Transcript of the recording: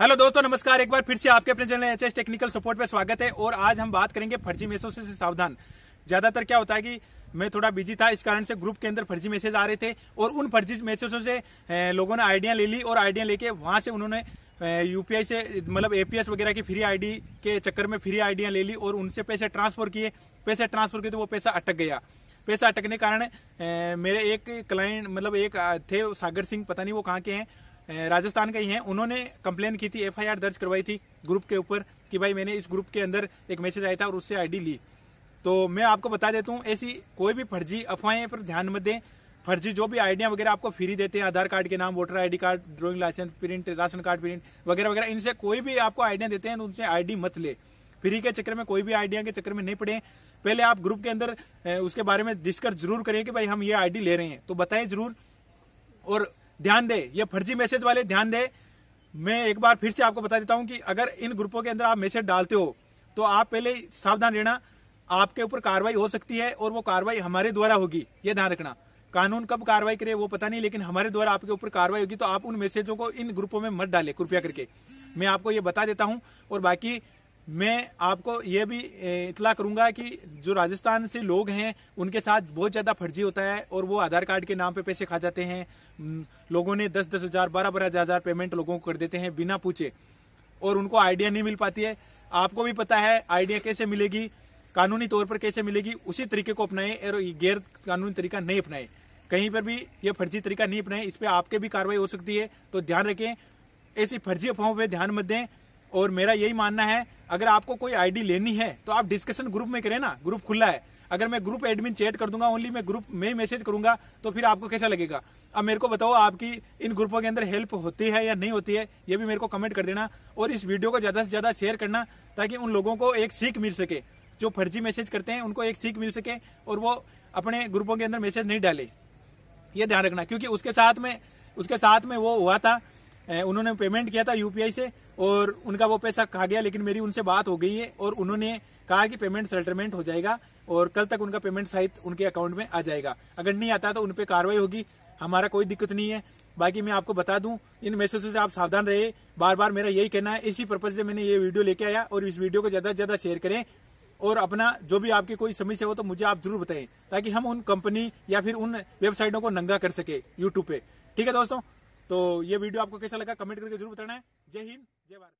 hello दोस्तों नमस्कार एक बार फिर से आपके अपने channel H S technical support पे स्वागत है और आज हम बात करेंगे फर्जी मैसेज से सावधान ज्यादातर क्या होता है कि मैं थोड़ा बिजी था इस कारण से ग्रुप के अंदर फर्जी मैसेज आ रहे थे और उन फर्जी मैसेजों से लोगों ने आइडिया ले ली और आइडिया लेके वहां से उन्होंने यूपीआई से मतलब एपीएस वगैरह की फ्री आईडी के चक्कर में फ्री आइडिया ले ली और उनसे पैसे ट्रांसफर किए पैसे ट्रांसफर किए तो वो पैसा अटक गया पैसा अटकने के कारण मेरे एक क्लाइंट मतलब एक थे सागर सिंह पता नहीं वो कहाँ के हैं राजस्थान का ही हैं उन्होंने कंप्लेन की थी एफआईआर दर्ज करवाई थी ग्रुप के ऊपर कि भाई मैंने इस ग्रुप के अंदर एक मैसेज आया था और उससे आईडी ली तो मैं आपको बता देता हूँ ऐसी कोई भी फर्जी अफवाहें पर ध्यान मत दें फर्जी जो भी आइडिया वगैरह आपको फ्री देते हैं आधार कार्ड के नाम voter ID card driving license print ration card print वगैरह वगैरह इनसे कोई भी आपको आइडिया देते हैं तो उनसे आईडी मत ले फ्री के चक्कर में कोई भी आइडिया के चक्कर में नहीं पड़े पहले आप ग्रुप के अंदर उसके बारे में डिस्कस जरूर करें कि भाई हम ये आईडी ले रहे हैं तो बताएं जरूर और ध्यान दे ये फर्जी मैसेज वाले ध्यान दे मैं एक बार फिर से आपको बता देता हूँ कि अगर इन ग्रुपों के अंदर आप मैसेज डालते हो तो आप पहले सावधान रहना आपके ऊपर कार्रवाई हो सकती है और वो कार्रवाई हमारे द्वारा होगी ये ध्यान रखना कानून कब कार्रवाई करे वो पता नहीं लेकिन हमारे द्वारा आपके ऊपर कार्रवाई होगी तो आप उन मैसेजों को इन ग्रुपों में मत डालें कृपया करके मैं आपको ये बता देता हूँ और बाकी मैं आपको ये भी इतला करूंगा कि जो राजस्थान से लोग हैं उनके साथ बहुत ज़्यादा फर्जी होता है और वो आधार कार्ड के नाम पे पैसे खा जाते हैं लोगों ने दस दस हज़ार बारह बारह हज़ार पेमेंट लोगों को कर देते हैं बिना पूछे और उनको आइडिया नहीं मिल पाती है आपको भी पता है आइडिया कैसे मिलेगी कानूनी तौर पर कैसे मिलेगी उसी तरीके को अपनाएं और गैर कानूनी तरीका नहीं अपनाएं कहीं पर भी ये फर्जी तरीका नहीं अपनाएं इस पर आपके भी कार्रवाई हो सकती है तो ध्यान रखें ऐसी फर्जी अफवाहों पर ध्यान मत दें और मेरा यही मानना है अगर आपको कोई आईडी लेनी है तो आप डिस्कशन ग्रुप में करें ना ग्रुप खुला है अगर मैं ग्रुप एडमिन चैट कर दूंगा ओनली मैं ग्रुप में मैसेज करूंगा तो फिर आपको कैसा लगेगा अब मेरे को बताओ आपकी इन ग्रुपों के अंदर हेल्प होती है या नहीं होती है ये भी मेरे को कमेंट कर देना और इस वीडियो को ज़्यादा से ज़्यादा शेयर करना ताकि उन लोगों को एक सीख मिल सके जो फर्जी मैसेज करते हैं उनको एक सीख मिल सके और वो अपने ग्रुपों के अंदर मैसेज नहीं डाले ये ध्यान रखना क्योंकि उसके साथ में उसके साथ में वो हुआ था उन्होंने पेमेंट किया था यूपीआई से और उनका वो पैसा खा गया लेकिन मेरी उनसे बात हो गई है और उन्होंने कहा कि पेमेंट सेटलमेंट हो जाएगा और कल तक उनका पेमेंट सहित उनके अकाउंट में आ जाएगा अगर नहीं आता तो उन पर कार्रवाई होगी हमारा कोई दिक्कत नहीं है बाकी मैं आपको बता दूं इन मैसेजों से आप सावधान रहे बार बार मेरा यही कहना है इसी पर्पज से मैंने ये वीडियो लेके आया और इस वीडियो को ज्यादा से ज्यादा शेयर करें और अपना जो भी आपकी कोई समस्या हो तो मुझे आप जरूर बताएं ताकि हम उन कंपनी या फिर उन वेबसाइटों को नंगा कर सके यूट्यूब पे ठीक है दोस्तों तो ये वीडियो आपको कैसा लगा कमेंट करके जरूर बताना है जय हिंद जय भारत